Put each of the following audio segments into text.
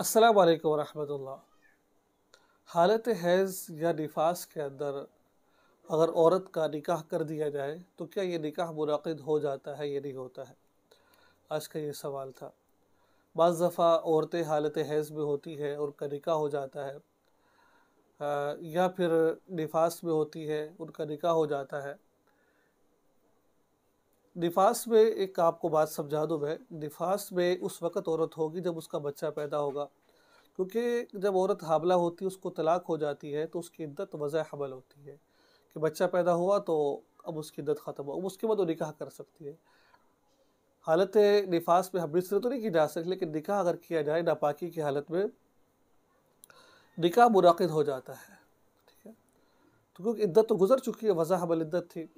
असलकम वरहमल हालत हैज़ या निफास के अंदर अगर औरत का निकाह कर दिया जाए तो क्या ये निकाह मुनद हो जाता है या नहीं होता है आज का ये सवाल था बज़ दफ़ा औरतें हालत हैज़ में होती है उनका निकाह हो जाता है आ, या फिर निफास में होती है उनका निकाह हो जाता है निफास में एक आपको बात समझा दूँ मैं निफास में उस वक़्त औरत होगी जब उसका बच्चा पैदा होगा क्योंकि जब औरत हमला होती है उसको तलाक हो जाती है तो उसकी इद्दत वज़ह हमल होती है कि बच्चा पैदा हुआ तो अब उसकी इद्दत ख़त्म हो अब उसके बाद वो निकाह कर सकती है हालत निफास में हमरी तो नहीं की जा सकती लेकिन निकाह अगर किया जाए नापाकी की हालत में निकाह मुनद हो जाता है ठीक है तो क्योंकि इद्दत तो गुजर चुकी है वज़ा हमल इद्दत थी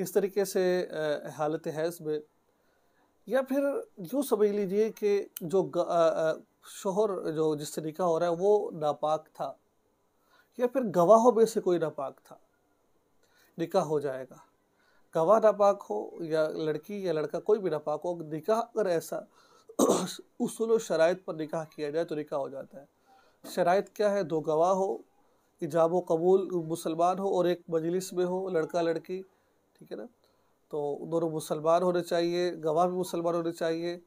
इस तरीके से हालत है में या फिर यूँ समझ लीजिए कि जो शोहर जो जिस तरीका हो रहा है वो नापाक था या फिर गवाहों में से कोई नापाक था निका हो जाएगा गवाह नापाक हो या लड़की या लड़का कोई भी नापाक हो निका अगर ऐसा उसूल शराय पर निकाह किया जाए तो निका हो जाता है शराय क्या है दो गवाह हो इजाब कबूल मुसलमान हो और एक मजलिस में हो लड़का लड़की ठीक है ना तो दोनों मुसलमान होने चाहिए गवाह भी मुसलमान होने चाहिए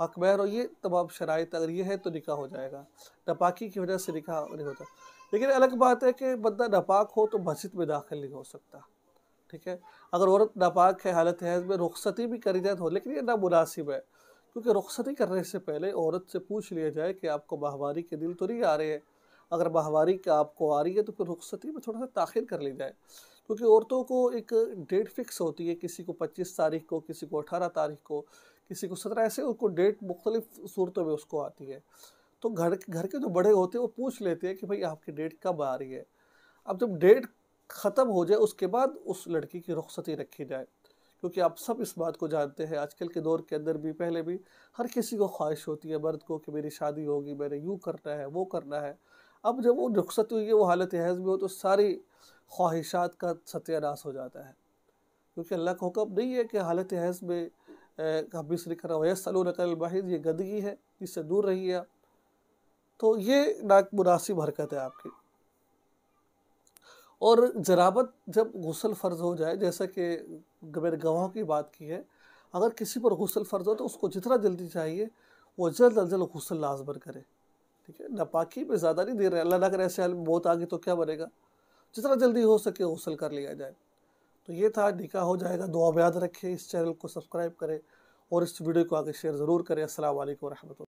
हक महर और ये तमाम शराइ अगर ये है तो निका हो जाएगा नपाकी की वजह से निका नहीं होता लेकिन अलग बात है कि बंदा नापाक हो तो मस्जिद में दाखिल नहीं हो सकता ठीक है अगर औरत नापाक है हालत है में रुखसती भी करी जाए तो लेकिन ये नामनासिब है क्योंकि रुखसती करने से पहले औरत से पूछ लिया जाए कि आपको माहवारी के दिल तो नहीं आ रहे हैं अगर माहवारी का आपको आ रही है तो फिर रुखसती में थोड़ा सा ताखिर कर ली जाए क्योंकि औरतों को एक डेट फिक्स होती है किसी को पच्चीस तारीख को किसी को अठारह तारीख को किसी को सत्रह ऐसे उनको डेट मुख्तलिफ सूरतों में उसको आती है तो घर घर के जो बड़े होते हैं वो पूछ लेते हैं कि भाई आपकी डेट कब आ रही है अब जब डेट ख़त्म हो जाए उसके बाद उस लड़की की रुख्सती रखी जाए क्योंकि आप सब इस बात को जानते हैं आजकल के दौर के अंदर भी पहले भी हर किसी को ख्वाहिश होती है मर्द को कि मेरी शादी होगी मैंने यूँ करना है वो करना है अब जब वो रुख्सत हुई है वो हालत हैज़ में हो तो सारी ख्वाहिशात का सत्यानाश हो जाता है क्योंकि अल्लाह का हुक्म नहीं है कि हालत हैज़ में से लिखा वयसलो नकल बाहिर ये गंदगी है इससे दूर रहिए आप तो ये नाक मुनासिब हरकत है आपकी और जराबत जब गसल फ़र्ज़ हो जाए जैसा कि मेरे गवाहों की बात की है अगर किसी पर गसल फ़र्ज़ हो तो उसको जितना जल्दी चाहिए वो जल्द अज जल्द गसल लाजमर करे ठीक है नापाकी में ज़्यादा नहीं दे रहे अल्लाह ना अगर ऐसे हाल मौत आ गई तो क्या बनेगा जितना जल्दी हो सके हौसल कर लिया जाए तो ये था निका हो जाएगा दुआ याद रखें इस चैनल को सब्सक्राइब करें और इस वीडियो को आगे शेयर ज़रूर करें असल वरहमत